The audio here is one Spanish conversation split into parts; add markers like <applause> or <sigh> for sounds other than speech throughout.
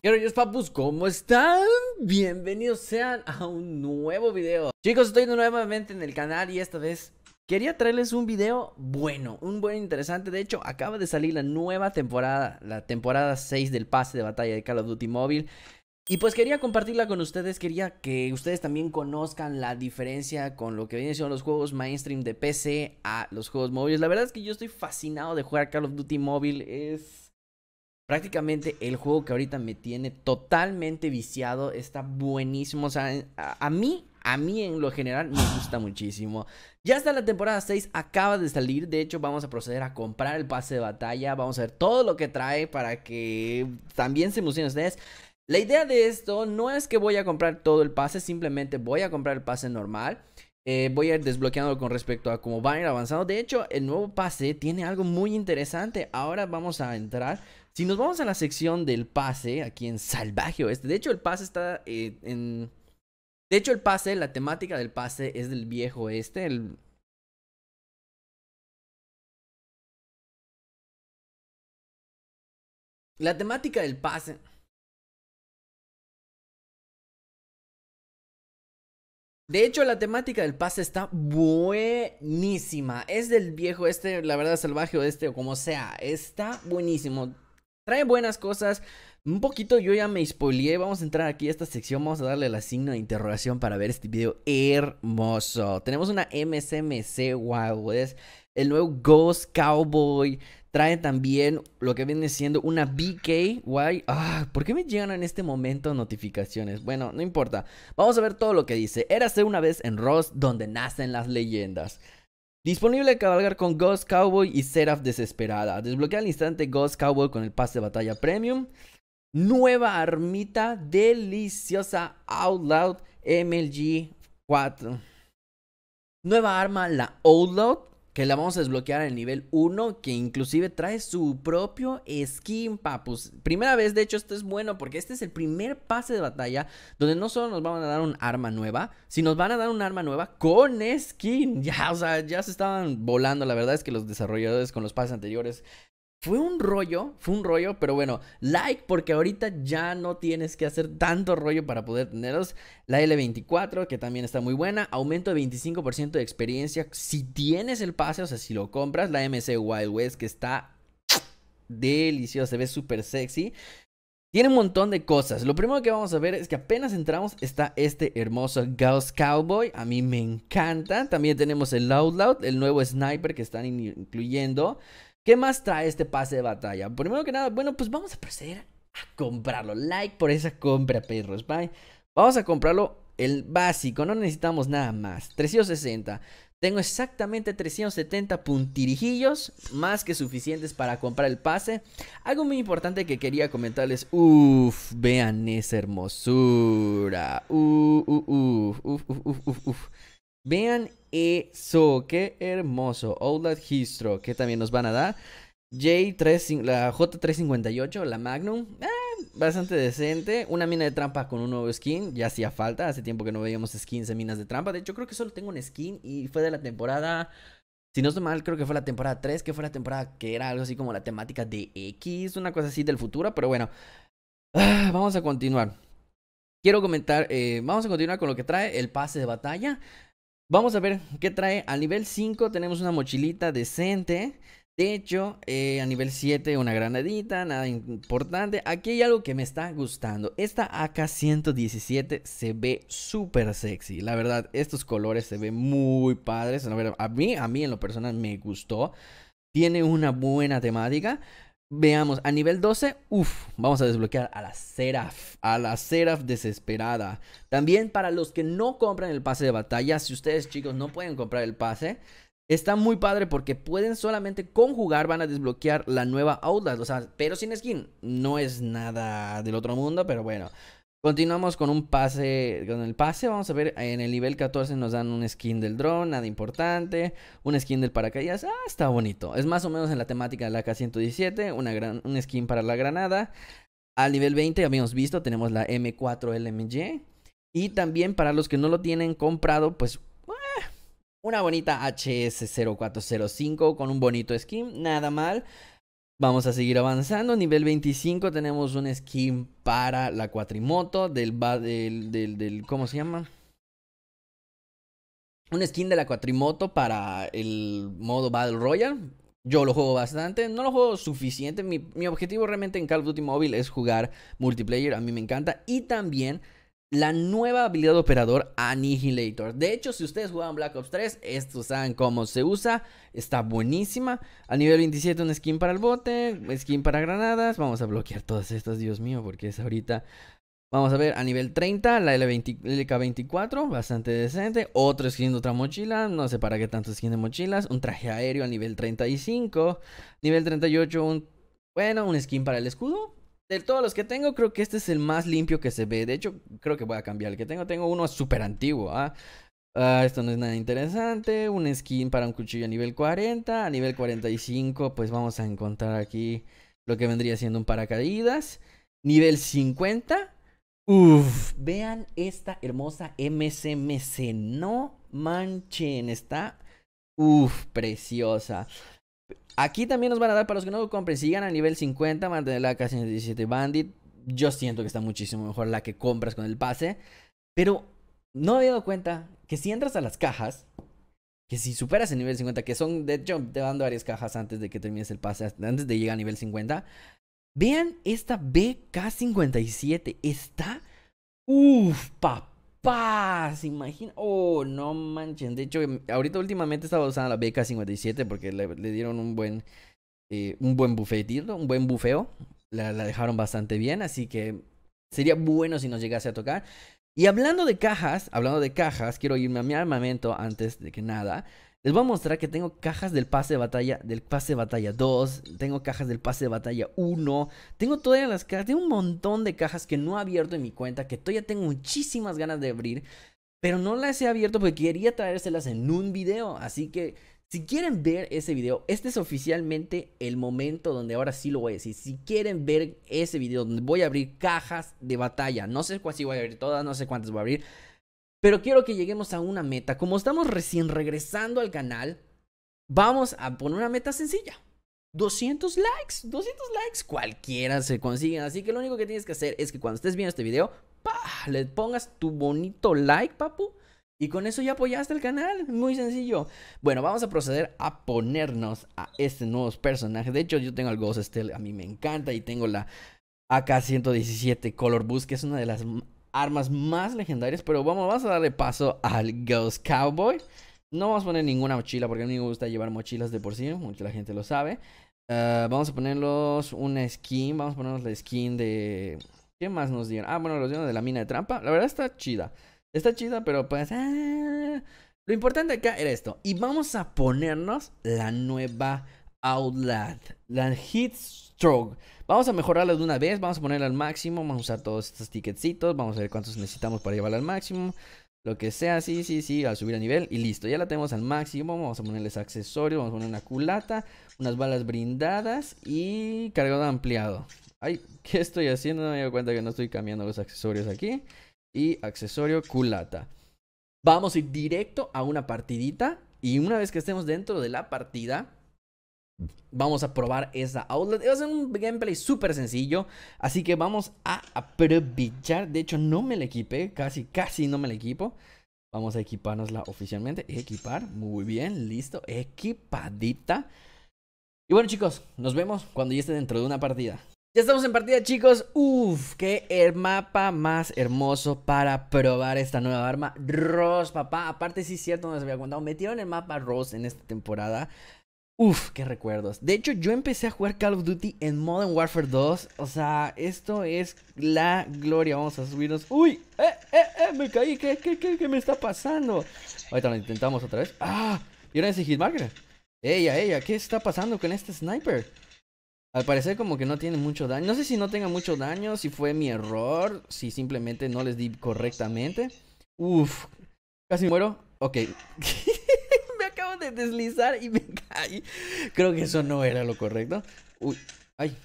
¿Qué papus? ¿Cómo están? Bienvenidos sean a un nuevo video Chicos, estoy nuevamente en el canal y esta vez quería traerles un video bueno, un buen interesante De hecho, acaba de salir la nueva temporada, la temporada 6 del pase de batalla de Call of Duty Mobile y pues quería compartirla con ustedes, quería que ustedes también conozcan la diferencia con lo que vienen siendo los juegos mainstream de PC a los juegos móviles. La verdad es que yo estoy fascinado de jugar Call of Duty móvil, es prácticamente el juego que ahorita me tiene totalmente viciado, está buenísimo, o sea, a, mí a mí en lo general me gusta muchísimo. Ya está la temporada 6, acaba de salir. De hecho, vamos a proceder a comprar el pase de batalla. Vamos a ver todo lo que trae para que también se emocionen ustedes. La idea de esto no es que voy a comprar todo el pase, simplemente voy a comprar el pase normal. Eh, voy a ir desbloqueando con respecto a cómo va a ir avanzando. De hecho, el nuevo pase tiene algo muy interesante. Ahora vamos a entrar. Si nos vamos a la sección del pase, aquí en Salvaje Oeste. De hecho, el pase está eh, en... De hecho, el pase, la temática del pase es del viejo este. La temática del pase... De hecho, la temática del pase está buenísima. Es del viejo este, la verdad, salvaje o este, o como sea. Está buenísimo. Trae buenas cosas. Un poquito yo ya me spoileé. Vamos a entrar aquí a esta sección. Vamos a darle la signo de interrogación para ver este video hermoso. Tenemos una MSMC wow es el nuevo Ghost Cowboy. Trae también lo que viene siendo una BK Ah, ¿Por qué me llegan en este momento notificaciones? Bueno, no importa. Vamos a ver todo lo que dice. Érase una vez en Ross donde nacen las leyendas. Disponible a cabalgar con Ghost Cowboy y Seraph Desesperada. Desbloquea al instante Ghost Cowboy con el pase de batalla premium. Nueva armita deliciosa Outloud MLG 4. Nueva arma, la Outloud que la vamos a desbloquear en el nivel 1. Que inclusive trae su propio skin, papus. Primera vez, de hecho, esto es bueno. Porque este es el primer pase de batalla. Donde no solo nos van a dar un arma nueva. Si nos van a dar un arma nueva con skin. <laughs> Ya, o sea, ya se estaban volando. La verdad es que los desarrolladores con los pases anteriores fue un rollo, fue un rollo, pero bueno, like porque ahorita ya no tienes que hacer tanto rollo para poder tenerlos. La L24, que también está muy buena, aumento de 25% de experiencia si tienes el pase, o sea, si lo compras. La MC Wild West, que está deliciosa, se ve súper sexy. Tiene un montón de cosas. Lo primero que vamos a ver es que apenas entramos está este hermoso Gauss Cowboy. A mí me encanta. También tenemos el Loud Loud, el nuevo Sniper que están incluyendo. ¿Qué más trae este pase de batalla? Primero que nada, bueno, pues vamos a proceder a comprarlo. Like por esa compra, perros. Bye. Vamos a comprarlo el básico, no necesitamos nada más. 360. Tengo exactamente 370 puntirijillos, más que suficientes para comprar el pase. Algo muy importante que quería comentarles. Uf, vean esa hermosura. uf, uh, uh, uh. uf, uf, uf, uf, uf. Vean eso, qué hermoso. Old Histro, que también nos van a dar. J3, la J358, la Magnum, eh, bastante decente. Una mina de trampa con un nuevo skin, ya hacía falta. Hace tiempo que no veíamos skins de minas de trampa. De hecho, creo que solo tengo un skin y fue de la temporada. Si no estoy mal, creo que fue la temporada 3, que fue la temporada que era algo así como la temática de X, una cosa así del futuro, pero bueno. Ah, vamos a continuar. Quiero comentar, eh, vamos a continuar con lo que trae el pase de batalla. Vamos a ver qué trae. A nivel 5 tenemos una mochilita decente. De hecho, eh, a nivel 7 una granadita, nada importante. Aquí hay algo que me está gustando. Esta AK-117 se ve súper sexy. La verdad, estos colores se ven muy padres. a mí, a mí en lo personal me gustó. Tiene una buena temática. Veamos, a nivel 12, uff, vamos a desbloquear a la Seraph, a la Seraph desesperada. También para los que no compran el pase de batalla, si ustedes chicos no pueden comprar el pase, está muy padre porque pueden solamente conjugar, van a desbloquear la nueva Outlast, o sea, pero sin skin. No es nada del otro mundo, pero bueno. Continuamos con un pase, con el pase, vamos a ver, en el nivel 14 nos dan un skin del dron, nada importante, un skin del paracaídas, ah, está bonito, es más o menos en la temática de la K-117, una un skin para la granada, al nivel 20 habíamos visto, tenemos la M4LMG, y también para los que no lo tienen comprado, pues eh, una bonita HS0405 con un bonito skin, nada mal. Vamos a seguir avanzando. Nivel 25 tenemos un skin para la cuatrimoto del, del, del, ¿cómo se llama? Un skin de la cuatrimoto para el modo Battle Royale. Yo lo juego bastante, no lo juego suficiente. Mi, mi objetivo realmente en Call of Duty Mobile es jugar multiplayer, a mí me encanta. Y también la nueva habilidad de operador Annihilator. De hecho, si ustedes juegan Black Ops 3, esto saben cómo se usa. Está buenísima. A nivel 27, un skin para el bote, skin para granadas. Vamos a bloquear todas estas, Dios mío, porque es ahorita. Vamos a ver, a nivel 30, la l LK24, bastante decente. Otro skin de otra mochila, no sé para qué tanto skin de mochilas. Un traje aéreo a nivel 35. Nivel 38, un. Bueno, un skin para el escudo de todos los que tengo, creo que este es el más limpio que se ve. De hecho, creo que voy a cambiar el que tengo. Tengo uno súper antiguo. ¿ah? Ah, esto no es nada interesante. Un skin para un cuchillo a nivel 40. A nivel 45, pues vamos a encontrar aquí lo que vendría siendo un paracaídas. Nivel 50. Uf, vean esta hermosa MCMC. No manchen, está. Uf, preciosa. Aquí también nos van a dar para los que no lo compren. Si llegan a nivel 50, mantener la k 57 Bandit. Yo siento que está muchísimo mejor la que compras con el pase. Pero no había dado cuenta que si entras a las cajas, que si superas el nivel 50, que son, de hecho, te dando varias cajas antes de que termines el pase, antes de llegar a nivel 50. Vean esta BK57. Está. uff papá paz, imagina. Oh, no manchen. De hecho, em, ahorita últimamente estaba usando la BK57 porque le, dieron un buen, eh, un buen bufetito, un buen bufeo. La, la, dejaron bastante bien, así que sería bueno si nos llegase a tocar. Y hablando de cajas, hablando de cajas, quiero irme a mi armamento antes de que nada. Les voy a mostrar que tengo cajas del pase de batalla, del pase de batalla 2, tengo cajas del pase de batalla 1, tengo todas las cajas, tengo un montón de cajas que no he abierto en mi cuenta, que todavía tengo muchísimas ganas de abrir, pero no las he abierto porque quería traérselas en un video, así que si quieren ver ese video, este es oficialmente el momento donde ahora sí lo voy a decir. Si quieren ver ese video donde voy a abrir cajas de batalla, no sé cuántas voy a abrir todas, no sé cuántas voy a abrir, pero quiero que lleguemos a una meta. Como estamos recién regresando al canal, vamos a poner una meta sencilla. 200 likes, 200 likes cualquiera se consigue. Así que lo único que tienes que hacer es que cuando estés viendo este video, ¡pah! le pongas tu bonito like, papu. Y con eso ya apoyaste el canal. Muy sencillo. Bueno, vamos a proceder a ponernos a este nuevo personaje. De hecho, yo tengo el Ghost Steel, a mí me encanta. Y tengo la AK-117 Color Boost, que es una de las armas más legendarias. Pero vamos, a darle paso al Ghost Cowboy. No vamos a poner ninguna mochila porque a mí me gusta llevar mochilas de por sí, mucha gente lo sabe. Ah, vamos a ponerlos una skin, vamos a ponernos la skin de... ¿Qué más nos dieron? Ah, bueno, los dieron de la mina de trampa. La verdad está chida. Está chida, pero pues... Ah, lo importante acá era esto. Y vamos a ponernos la nueva Outlast. La Hits Vamos a mejorarla de una vez, vamos a ponerla al máximo, vamos a usar todos estos ticketcitos, vamos a ver cuántos necesitamos para llevarla al máximo. Lo que sea, sí, sí, sí, a subir a nivel y listo, ya la tenemos al máximo, vamos a ponerles accesorios, vamos a poner una culata, unas balas brindadas y cargador ampliado. Ay, <laughs> ¿qué estoy haciendo? No me dado cuenta que no estoy cambiando los accesorios aquí. Y accesorio culata. Vamos a ir directo a una partidita y una vez que estemos dentro de la partida, Vamos a probar esa outlet. Va ser un gameplay súper sencillo. Así que vamos a aprovechar. De hecho, no me la equipé. Casi, casi no me la equipo. Vamos a equiparnosla oficialmente. Equipar. Muy bien. Listo. Equipadita. Y bueno, chicos. Nos vemos cuando ya esté dentro de una partida. Ya estamos en partida, chicos. Uf, que el mapa más hermoso para probar esta nueva arma. Ross, papá. Aparte, sí es cierto, no les había contado. Metieron el mapa Ross en esta temporada. Uf, qué recuerdos. De hecho, yo empecé a jugar Call of Duty en Modern Warfare 2. O sea, esto es la gloria. Vamos a subirnos. ¡Uy! ¡Eh, eh, eh! Me caí. ¿Qué, qué, qué, me está pasando? Ahorita lo intentamos otra vez. ¡Ah! ¿Y ahora ese hitmarker? Ella, ella, ¿qué está pasando con este sniper? Al parecer como que no tiene mucho daño. No sé si no tenga mucho daño, si fue mi error, si simplemente no les di correctamente. Uf, casi muero. Ok. <laughs> me acabo de deslizar y me Creo que eso no era lo correcto. Uy, ay.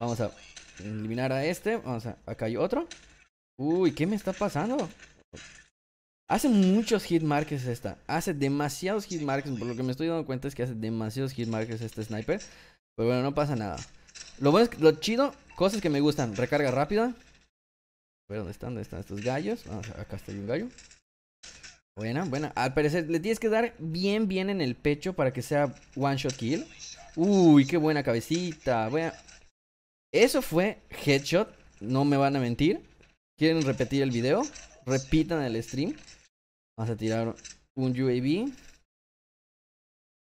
Vamos a eliminar a este. Vamos a... Acá hay otro. Uy, ¿qué me está pasando? Hace muchos hit hitmarkers esta. Hace demasiados hitmarkers. Por lo que me estoy dando cuenta es que hace demasiados hit hitmarkers este sniper. Pero bueno, no pasa nada. Lo bueno lo chido, cosas que me gustan. Recarga rápida. ¿dónde están? ¿Dónde están estos gallos? acá está un gallo. Buena, buena. Al parecer le tienes que dar bien, bien en el pecho para que sea one shot kill. Uy, qué buena cabecita. Eso fue headshot. No me van a mentir. ¿Quieren repetir el video? Repitan el stream. Vamos a tirar un UAV.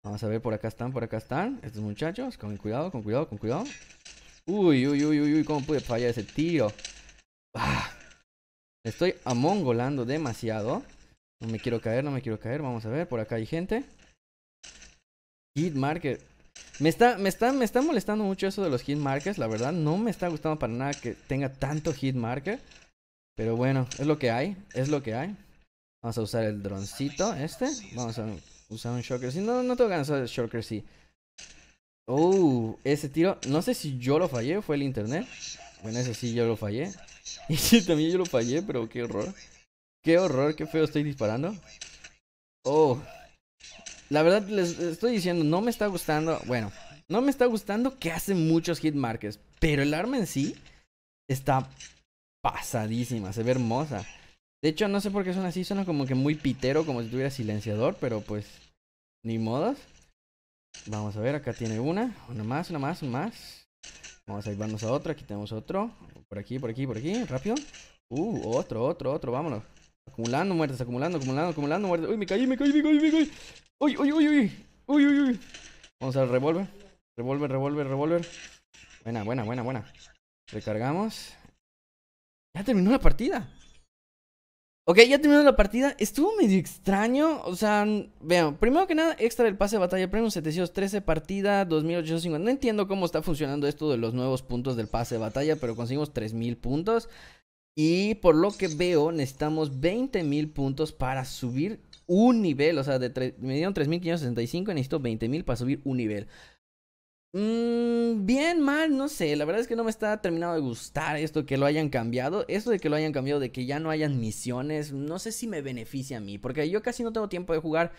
Vamos a ver, por acá están, por acá están. Estos muchachos, con cuidado, con cuidado, con cuidado. Uy, uy, uy, uy, uy, cómo pude fallar ese tiro. Ah, estoy amongolando demasiado. No me quiero caer, no me quiero caer. Vamos a ver, por acá hay gente. Hit marker. Me está, me está, me está molestando mucho eso de los hit markers, la verdad. No me está gustando para nada que tenga tanto hit marker. Pero bueno, es lo que hay, es lo que hay. Vamos a usar el droncito este. Vamos a usar un shocker. Sí, no, no tengo ganas de usar el shocker, sí. Oh, ese tiro. No sé si yo lo fallé o fue el internet. Bueno, eso sí yo lo fallé. <laughs> Y sí, también yo lo fallé, pero qué error. Qué horror, qué feo estoy disparando. Oh. La verdad les estoy diciendo, no me está gustando. Bueno, no me está gustando que hacen muchos hit markers, Pero el arma en sí está pasadísima, se ve hermosa. De hecho, no sé por qué son así, son como que muy pitero, como si tuviera silenciador, pero pues ni modos. Vamos a ver, acá tiene una, una más, una más, una más. Vamos a vamos a otra, aquí tenemos otro. Por aquí, por aquí, por aquí, rápido. Uh, otro, otro, otro, vámonos. Acumulando muertes, acumulando, acumulando, acumulando muertes. Uy, me caí, me caí, me caí, me caí. Uy, uy, uy, uy. Uy, Vamos al revólver. Revolver, revólver, revólver. Buena, buena, buena, buena. Recargamos. Ya terminó la partida. Ok, ya terminó la partida. Estuvo medio extraño. O sea, vean, primero que nada, extra del pase de batalla premium 713, partida 2850. No entiendo cómo está funcionando esto de los nuevos puntos del pase de batalla, pero conseguimos 3000 puntos. Y por lo que veo, necesitamos 20 mil puntos para subir un nivel. O sea, me dieron 3.565 y necesito 20 mil para subir un nivel. Mm, bien, mal, no sé. La verdad es que no me está terminado de gustar esto que lo hayan cambiado. Esto de que lo hayan cambiado, de que ya no hayan misiones, no sé si me beneficia a mí. Porque yo casi no tengo tiempo de jugar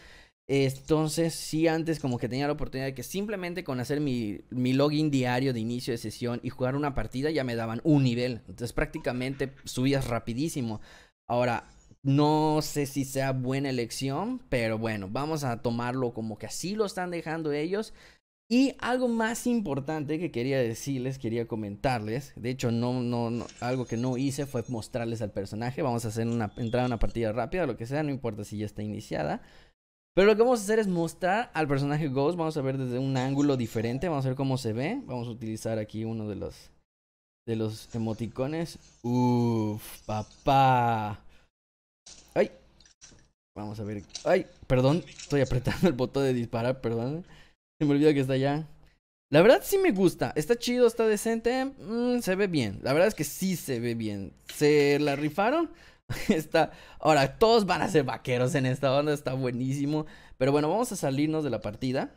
entonces, sí, antes como que tenía la oportunidad de que simplemente con hacer mi, mi, login diario de inicio de sesión y jugar una partida ya me daban un nivel. Entonces, prácticamente subías rapidísimo. Ahora, no sé si sea buena elección, pero bueno, vamos a tomarlo como que así lo están dejando ellos. Y algo más importante que quería decirles, quería comentarles, de hecho no, no, algo que no hice fue mostrarles al personaje, vamos a hacer una, entrada a una partida rápida, lo que sea, no importa si ya está iniciada. Pero lo que vamos a hacer es mostrar al personaje Ghost. Vamos a ver desde un ángulo diferente. Vamos a ver cómo se ve. Vamos a utilizar aquí uno de los, de los emoticones. Uf, papá. Ay. Vamos a ver. Ay, perdón. Estoy apretando el botón de disparar, perdón. Se me olvidó que está allá. La verdad sí me gusta. Está chido, está decente. Mm, se ve bien. La verdad es que sí se ve bien. Se la rifaron. <laughs> Está, ahora, todos van a ser vaqueros en esta onda, está buenísimo. Pero bueno, vamos a salirnos de la partida.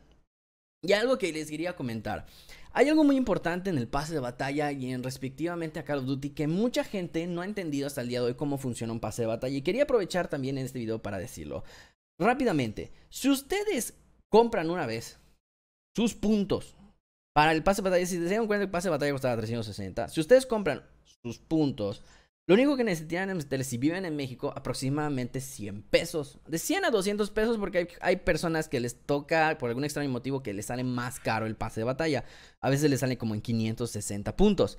Y algo que les quería comentar. Hay algo muy importante en el pase de batalla y en respectivamente a Call of Duty que mucha gente no ha entendido hasta el día de hoy cómo funciona un pase de batalla. Y quería aprovechar también en este video para decirlo. Rápidamente, si ustedes compran una vez sus puntos para el pase de batalla, si se dieron cuenta el pase de batalla costaba 360, si ustedes compran sus puntos lo único que necesitan ustedes si viven en México, aproximadamente 100 pesos. De 100 a 200 pesos porque hay, hay, personas que les toca, por algún extraño motivo, que les sale más caro el pase de batalla. A veces les sale como en 560 puntos.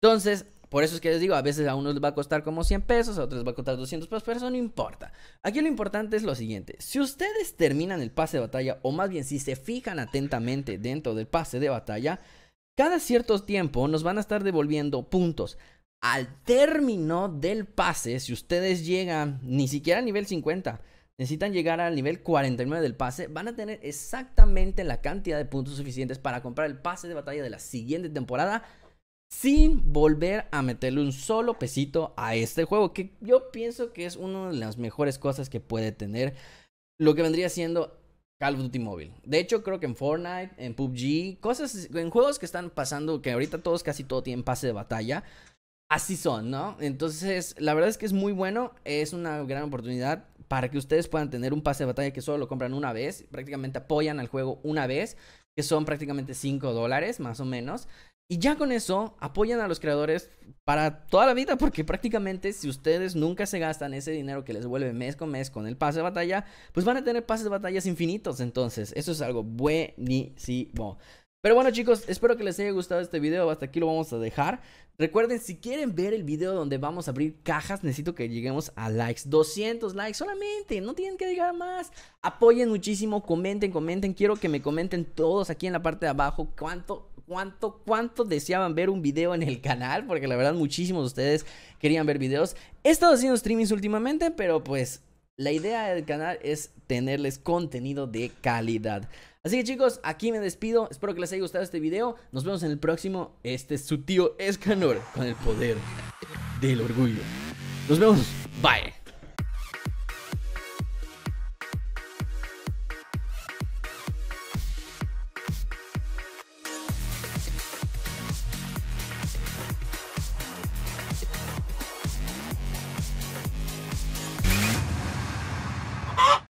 Entonces, por eso es que les digo, a veces a unos les va a costar como 100 pesos, a otros les va a costar 200 pesos, pero eso no importa. Aquí lo importante es lo siguiente. Si ustedes terminan el pase de batalla, o más bien si se fijan atentamente dentro del pase de batalla, cada cierto tiempo nos van a estar devolviendo puntos al término del pase, si ustedes llegan ni siquiera al nivel 50, necesitan llegar al nivel 49 del pase, van a tener exactamente la cantidad de puntos suficientes para comprar el pase de batalla de la siguiente temporada sin volver a meterle un solo pesito a este juego, que yo pienso que es una de las mejores cosas que puede tener lo que vendría siendo Call of Duty Mobile. De hecho, creo que en Fortnite, en PUBG, cosas en juegos que están pasando, que ahorita todos casi todo tienen pase de batalla, así son, ¿no? Entonces, la verdad es que es muy bueno, es una gran oportunidad para que ustedes puedan tener un pase de batalla que solo lo compran una vez, prácticamente apoyan al juego una vez, que son prácticamente 5 dólares más o menos. Y ya con eso apoyan a los creadores para toda la vida, porque prácticamente si ustedes nunca se gastan ese dinero que les vuelve mes con mes con el pase de batalla, pues van a tener pases de batallas infinitos. Entonces, eso es algo buenísimo. Pero bueno chicos, espero que les haya gustado este video, hasta aquí lo vamos a dejar. Recuerden, si quieren ver el video donde vamos a abrir cajas, necesito que lleguemos a likes, 200 likes solamente, no tienen que llegar más. Apoyen muchísimo, comenten, comenten, quiero que me comenten todos aquí en la parte de abajo cuánto, cuánto, cuánto deseaban ver un video en el canal, porque la verdad muchísimos de ustedes querían ver videos. He estado haciendo streamings últimamente, pero pues la idea del canal es tenerles contenido de calidad. Así que chicos, aquí me despido. Espero que les haya gustado este video. Nos vemos en el próximo. Este es su tío Escanor con el poder del orgullo. Nos vemos. Bye.